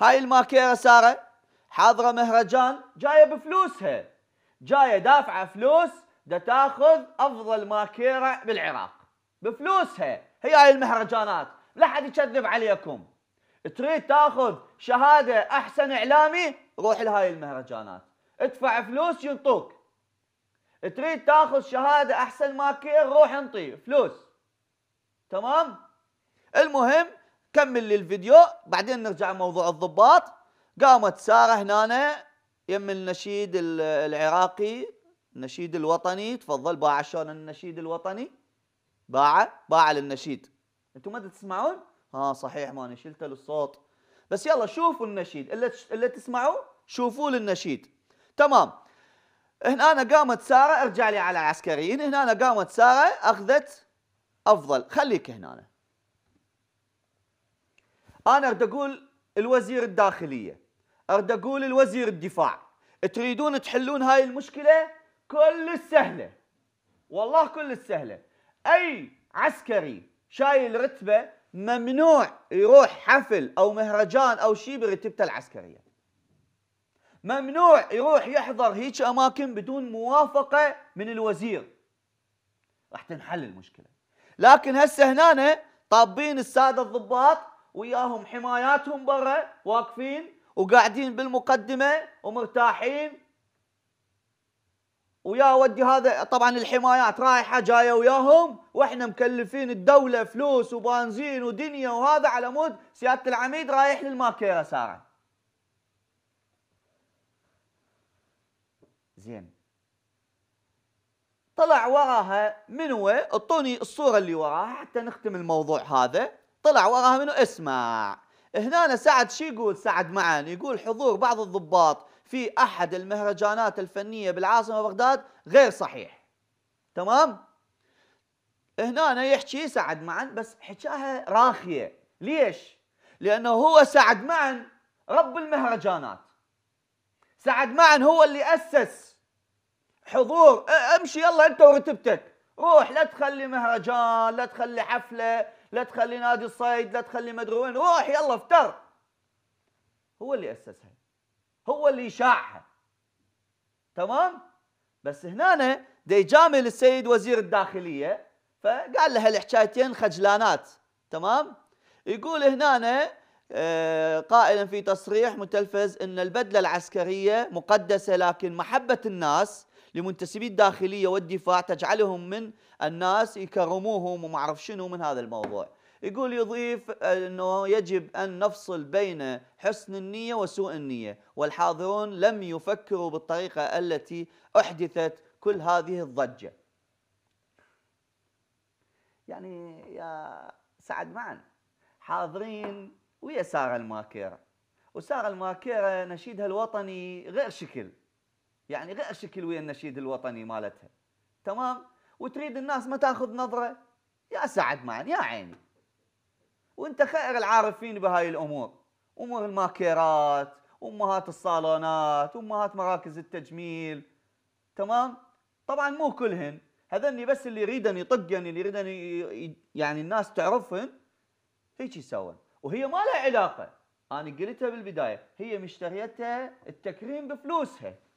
هاي الماكيره ساره حاضره مهرجان جايه بفلوسها جايه دافعه فلوس دا تاخذ افضل ماكيره بالعراق بفلوسها هي هاي المهرجانات لا حد يكذب عليكم تريد تاخذ شهاده احسن اعلامي روح لهاي المهرجانات ادفع فلوس ينطوك تريد تاخذ شهاده احسن ماكير روح انطي فلوس تمام المهم كمل لي الفيديو بعدين نرجع لموضوع الضباط قامت ساره هنا يم النشيد العراقي النشيد الوطني تفضل باع شلون النشيد الوطني باع باع للنشيد انتم ما تسمعون ها صحيح ماني شلت الصوت بس يلا شوفوا النشيد اللي اللي تسمعوا شوفوا للنشيد تمام هنا أنا قامت ساره ارجع لي على العسكريين هنا أنا قامت ساره اخذت افضل خليك هنا أنا. انا اريد اقول الوزير الداخليه اريد اقول الوزير الدفاع تريدون تحلون هاي المشكله كل السهله والله كل السهله اي عسكري شايل رتبه ممنوع يروح حفل او مهرجان او شيء برتبته العسكريه ممنوع يروح يحضر هيك اماكن بدون موافقه من الوزير راح تنحل المشكله لكن هسه هنا طابين الساده الضباط وياهم حماياتهم برا واقفين وقاعدين بالمقدمه ومرتاحين ويا ودي هذا طبعا الحمايات رايحه جايه وياهم واحنا مكلفين الدوله فلوس وبنزين ودنيا وهذا على مود سياده العميد رايح للماكيره ساره زين طلع وراها من هو؟ اعطوني الصوره اللي وراها حتى نختم الموضوع هذا طلع وراها منه اسمع هنا سعد شو يقول سعد معن يقول حضور بعض الضباط في احد المهرجانات الفنيه بالعاصمه بغداد غير صحيح تمام هنا يحكي سعد معن بس حكاها راخيه ليش لانه هو سعد معن رب المهرجانات سعد معن هو اللي اسس حضور امشي يلا انت ورتبتك روح لا تخلي مهرجان لا تخلي حفله لا تخلي نادي الصيد لا تخلي مدري وين روح يلا افتر هو اللي اسسها هو اللي شاعها تمام بس هنا دي جامل السيد وزير الداخليه فقال له هالحكايتين خجلانات تمام يقول هنا آه، قائلا في تصريح متلفز ان البدله العسكريه مقدسه لكن محبه الناس لمنتسبي الداخلية والدفاع تجعلهم من الناس يكرموهم وما أعرف شنو من هذا الموضوع يقول يضيف أنه يجب أن نفصل بين حسن النية وسوء النية والحاضرون لم يفكروا بالطريقة التي أحدثت كل هذه الضجة يعني يا سعد معن حاضرين ويا سارة الماكرة وسارة الماكرة نشيدها الوطني غير شكل يعني غير شكل ويا النشيد الوطني مالتها تمام وتريد الناس ما تاخذ نظره يا سعد معن يا عيني وانت خير العارفين بهاي الامور امور الماكيرات امهات الصالونات امهات مراكز التجميل تمام طبعا مو كلهن هذني بس اللي يريدن يطقن اللي يريدن يعني الناس تعرفهن هيك يسوون وهي ما لها علاقه انا قلتها بالبدايه هي مشتريتها التكريم بفلوسها